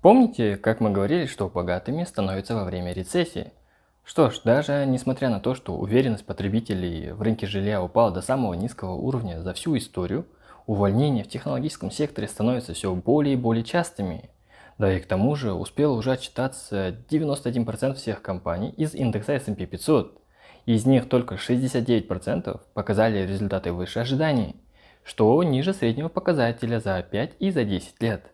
Помните, как мы говорили, что богатыми становятся во время рецессии? Что ж, даже несмотря на то, что уверенность потребителей в рынке жилья упала до самого низкого уровня за всю историю, увольнения в технологическом секторе становятся все более и более частыми. Да и к тому же успел уже отчитаться 91% всех компаний из индекса S&P 500. Из них только 69% показали результаты выше ожиданий, что ниже среднего показателя за 5 и за 10 лет.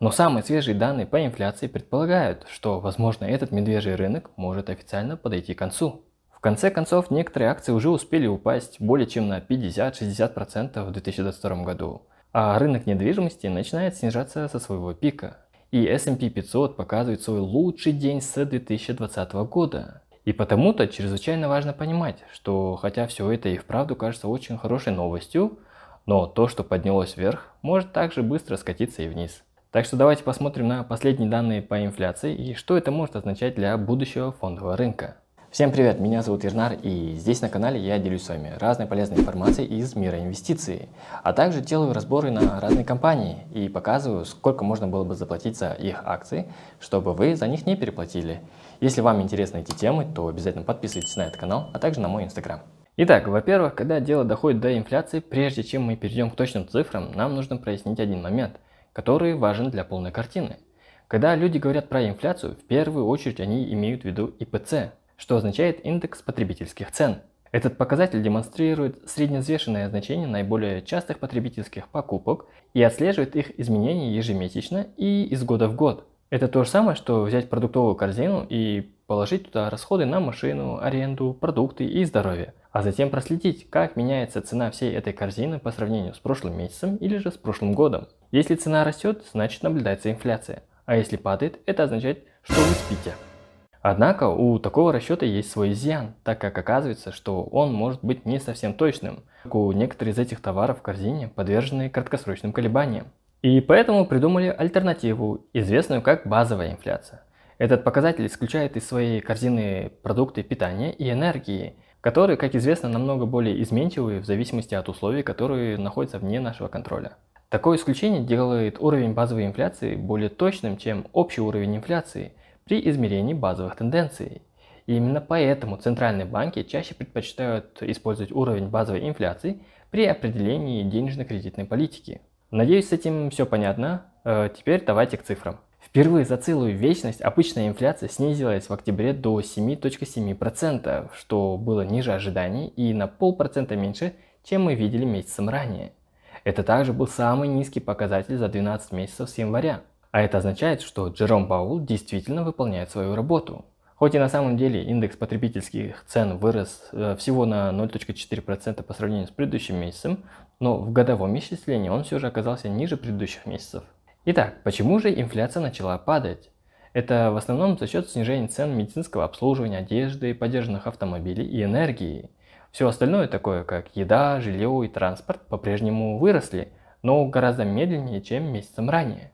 Но самые свежие данные по инфляции предполагают, что, возможно, этот медвежий рынок может официально подойти к концу. В конце концов, некоторые акции уже успели упасть более чем на 50-60% в 2022 году, а рынок недвижимости начинает снижаться со своего пика. И S&P 500 показывает свой лучший день с 2020 года. И потому-то чрезвычайно важно понимать, что хотя все это и вправду кажется очень хорошей новостью, но то, что поднялось вверх, может также быстро скатиться и вниз. Так что давайте посмотрим на последние данные по инфляции и что это может означать для будущего фондового рынка. Всем привет, меня зовут Ирнар и здесь на канале я делюсь с вами разной полезной информацией из мира инвестиций, а также делаю разборы на разные компании и показываю, сколько можно было бы заплатить за их акции, чтобы вы за них не переплатили. Если вам интересны эти темы, то обязательно подписывайтесь на этот канал, а также на мой инстаграм. Итак, во-первых, когда дело доходит до инфляции, прежде чем мы перейдем к точным цифрам, нам нужно прояснить один момент – который важен для полной картины. Когда люди говорят про инфляцию, в первую очередь они имеют в виду ИПЦ, что означает индекс потребительских цен. Этот показатель демонстрирует среднезвешенное значение наиболее частых потребительских покупок и отслеживает их изменения ежемесячно и из года в год. Это то же самое, что взять продуктовую корзину и положить туда расходы на машину, аренду, продукты и здоровье, а затем проследить, как меняется цена всей этой корзины по сравнению с прошлым месяцем или же с прошлым годом. Если цена растет, значит наблюдается инфляция, а если падает, это означает, что вы спите. Однако у такого расчета есть свой изъян, так как оказывается, что он может быть не совсем точным, как у некоторых из этих товаров в корзине подвержены краткосрочным колебаниям. И поэтому придумали альтернативу, известную как базовая инфляция. Этот показатель исключает из своей корзины продукты питания и энергии, которые, как известно, намного более изменчивы в зависимости от условий, которые находятся вне нашего контроля. Такое исключение делает уровень базовой инфляции более точным, чем общий уровень инфляции при измерении базовых тенденций. И именно поэтому центральные банки чаще предпочитают использовать уровень базовой инфляции при определении денежно-кредитной политики. Надеюсь, с этим все понятно. Э, теперь давайте к цифрам. Впервые за целую вечность обычная инфляция снизилась в октябре до 7.7%, что было ниже ожиданий и на полпроцента меньше, чем мы видели месяцем ранее. Это также был самый низкий показатель за 12 месяцев с января. А это означает, что Джером Паул действительно выполняет свою работу. Хоть и на самом деле индекс потребительских цен вырос э, всего на 0.4% по сравнению с предыдущим месяцем, но в годовом исчислении он все же оказался ниже предыдущих месяцев. Итак, почему же инфляция начала падать? Это в основном за счет снижения цен медицинского обслуживания, одежды, поддержанных автомобилей и энергии. Все остальное, такое как еда, жилье и транспорт, по-прежнему выросли, но гораздо медленнее, чем месяцем ранее.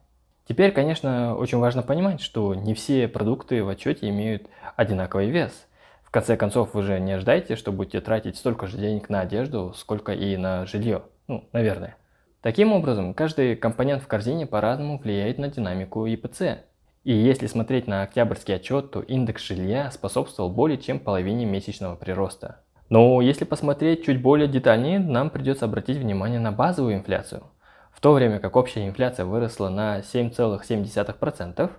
Теперь, конечно, очень важно понимать, что не все продукты в отчете имеют одинаковый вес. В конце концов, вы же не ожидаете, что будете тратить столько же денег на одежду, сколько и на жилье. Ну, наверное. Таким образом, каждый компонент в корзине по-разному влияет на динамику ИПЦ. И если смотреть на октябрьский отчет, то индекс жилья способствовал более чем половине месячного прироста. Но если посмотреть чуть более детальнее, нам придется обратить внимание на базовую инфляцию. В то время как общая инфляция выросла на 7,7%,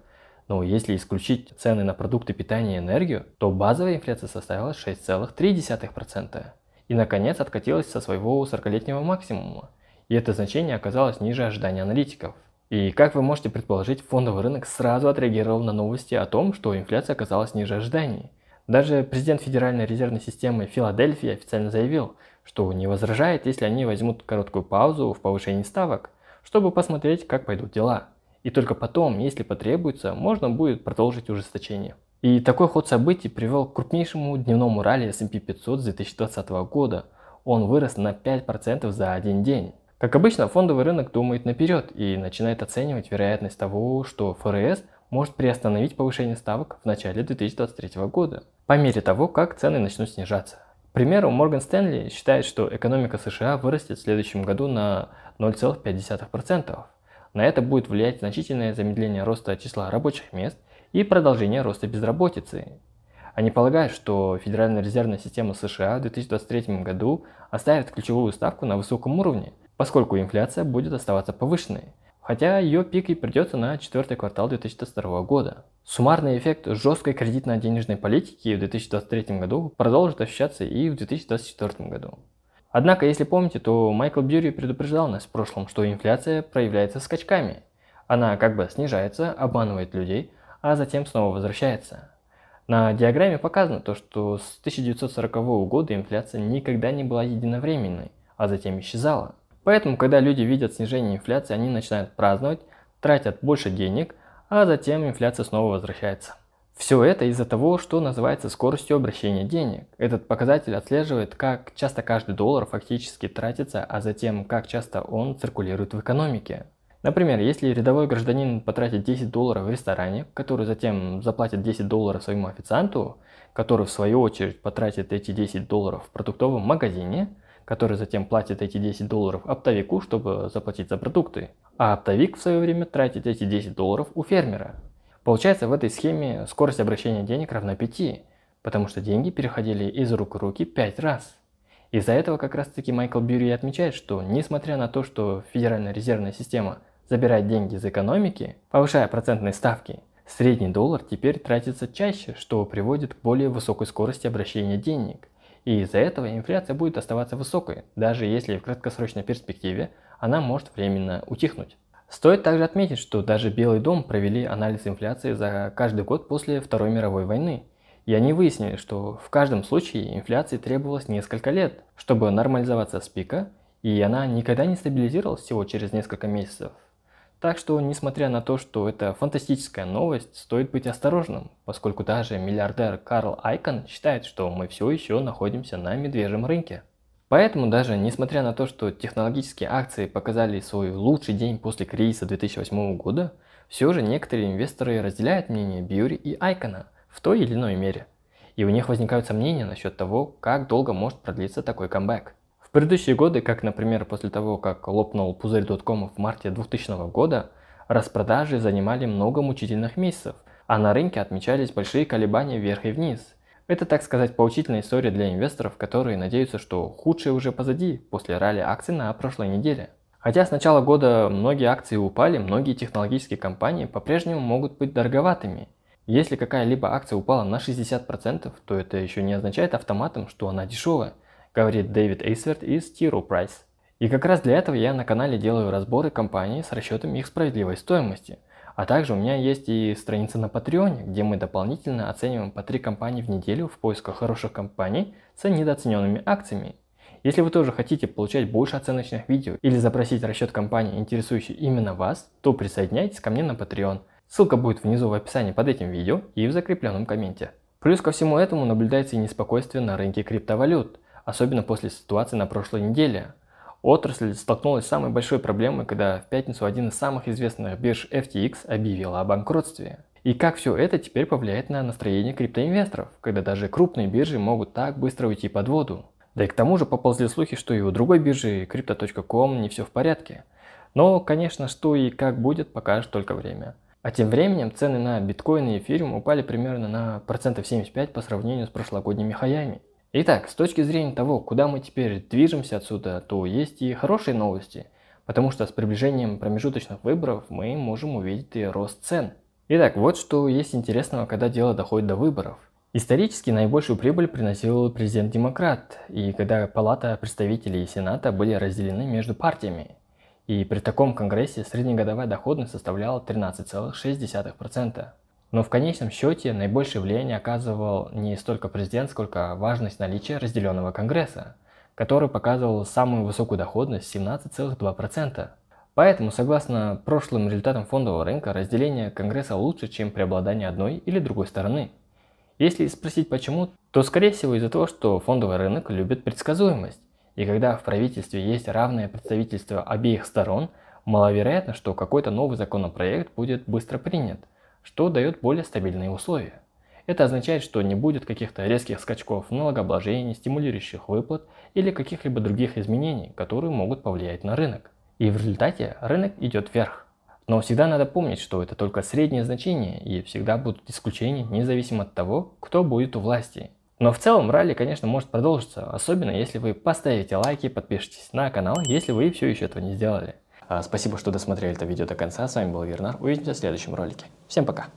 но если исключить цены на продукты питания и энергию, то базовая инфляция составила 6,3%. И наконец откатилась со своего 40-летнего максимума – и это значение оказалось ниже ожиданий аналитиков. И как вы можете предположить, фондовый рынок сразу отреагировал на новости о том, что инфляция оказалась ниже ожиданий. Даже президент Федеральной резервной системы Филадельфии официально заявил, что не возражает, если они возьмут короткую паузу в повышении ставок, чтобы посмотреть, как пойдут дела. И только потом, если потребуется, можно будет продолжить ужесточение. И такой ход событий привел к крупнейшему дневному ралли S&P 500 с 2020 года. Он вырос на 5% за один день. Как обычно, фондовый рынок думает наперед и начинает оценивать вероятность того, что ФРС может приостановить повышение ставок в начале 2023 года, по мере того, как цены начнут снижаться. К примеру, Морган Стэнли считает, что экономика США вырастет в следующем году на 0,5%. На это будет влиять значительное замедление роста числа рабочих мест и продолжение роста безработицы. Они а полагают, что Федеральная резервная система США в 2023 году оставит ключевую ставку на высоком уровне – поскольку инфляция будет оставаться повышенной, хотя ее пик и придется на четвертый квартал 2022 года. Суммарный эффект жесткой кредитно-денежной политики в 2023 году продолжит ощущаться и в 2024 году. Однако, если помните, то Майкл Бьюри предупреждал нас в прошлом, что инфляция проявляется скачками. Она как бы снижается, обманывает людей, а затем снова возвращается. На диаграмме показано то, что с 1940 года инфляция никогда не была единовременной, а затем исчезала. Поэтому, когда люди видят снижение инфляции, они начинают праздновать, тратят больше денег, а затем инфляция снова возвращается. Все это из-за того, что называется скоростью обращения денег. Этот показатель отслеживает, как часто каждый доллар фактически тратится, а затем как часто он циркулирует в экономике. Например, если рядовой гражданин потратит 10 долларов в ресторане, который затем заплатит 10 долларов своему официанту, который в свою очередь потратит эти 10 долларов в продуктовом магазине, который затем платит эти 10 долларов оптовику, чтобы заплатить за продукты. А оптовик в свое время тратит эти 10 долларов у фермера. Получается, в этой схеме скорость обращения денег равна 5, потому что деньги переходили из рук в руки 5 раз. Из-за этого как раз таки Майкл Бьюри отмечает, что несмотря на то, что Федеральная резервная система забирает деньги из экономики, повышая процентные ставки, средний доллар теперь тратится чаще, что приводит к более высокой скорости обращения денег. И из-за этого инфляция будет оставаться высокой, даже если в краткосрочной перспективе она может временно утихнуть. Стоит также отметить, что даже Белый дом провели анализ инфляции за каждый год после Второй мировой войны. И они выяснили, что в каждом случае инфляции требовалось несколько лет, чтобы нормализоваться с пика, и она никогда не стабилизировалась всего через несколько месяцев. Так что, несмотря на то, что это фантастическая новость, стоит быть осторожным, поскольку даже миллиардер Карл Айкон считает, что мы все еще находимся на медвежьем рынке. Поэтому даже несмотря на то, что технологические акции показали свой лучший день после кризиса 2008 года, все же некоторые инвесторы разделяют мнение Бьюри и Айкона в той или иной мере. И у них возникают сомнения насчет того, как долго может продлиться такой камбэк предыдущие годы, как, например, после того, как лопнул пузырь доткома в марте 2000 года, распродажи занимали много мучительных месяцев, а на рынке отмечались большие колебания вверх и вниз. Это, так сказать, поучительная история для инвесторов, которые надеются, что худшее уже позади, после ралли акций на прошлой неделе. Хотя с начала года многие акции упали, многие технологические компании по-прежнему могут быть дороговатыми. Если какая-либо акция упала на 60%, то это еще не означает автоматом, что она дешевая – говорит Дэвид Эйсверт из Тиру Прайс. И как раз для этого я на канале делаю разборы компаний с расчетом их справедливой стоимости. А также у меня есть и страница на Патреоне, где мы дополнительно оцениваем по три компании в неделю в поисках хороших компаний с недооцененными акциями. Если вы тоже хотите получать больше оценочных видео или запросить расчет компании, интересующей именно вас, то присоединяйтесь ко мне на Patreon. Ссылка будет внизу в описании под этим видео и в закрепленном комменте. Плюс ко всему этому наблюдается и неспокойствие на рынке криптовалют – особенно после ситуации на прошлой неделе. Отрасль столкнулась с самой большой проблемой, когда в пятницу один из самых известных бирж FTX объявил о банкротстве. И как все это теперь повлияет на настроение криптоинвесторов, когда даже крупные биржи могут так быстро уйти под воду. Да и к тому же поползли слухи, что и у другой биржи Crypto.com не все в порядке. Но, конечно, что и как будет, покажет только время. А тем временем цены на биткоин и эфириум упали примерно на процентов 75 по сравнению с прошлогодними хаями. Итак, с точки зрения того, куда мы теперь движемся отсюда, то есть и хорошие новости, потому что с приближением промежуточных выборов мы можем увидеть и рост цен. Итак, вот что есть интересного, когда дело доходит до выборов. Исторически наибольшую прибыль приносил президент-демократ, и когда палата представителей и сената были разделены между партиями. И при таком конгрессе среднегодовая доходность составляла 13,6%. Но в конечном счете наибольшее влияние оказывал не столько президент, сколько важность наличия разделенного Конгресса, который показывал самую высокую доходность 17,2%. Поэтому, согласно прошлым результатам фондового рынка, разделение Конгресса лучше, чем преобладание одной или другой стороны. Если спросить почему, то скорее всего из-за того, что фондовый рынок любит предсказуемость. И когда в правительстве есть равное представительство обеих сторон, маловероятно, что какой-то новый законопроект будет быстро принят – что дает более стабильные условия. Это означает, что не будет каких-то резких скачков в налогообложении, стимулирующих выплат или каких-либо других изменений, которые могут повлиять на рынок. И в результате рынок идет вверх. Но всегда надо помнить, что это только среднее значение и всегда будут исключения, независимо от того, кто будет у власти. Но в целом ралли, конечно, может продолжиться, особенно если вы поставите лайки, подпишитесь на канал, если вы все еще этого не сделали. Э, спасибо, что досмотрели это видео до конца. С вами был Вернар. Увидимся в следующем ролике. Всем пока!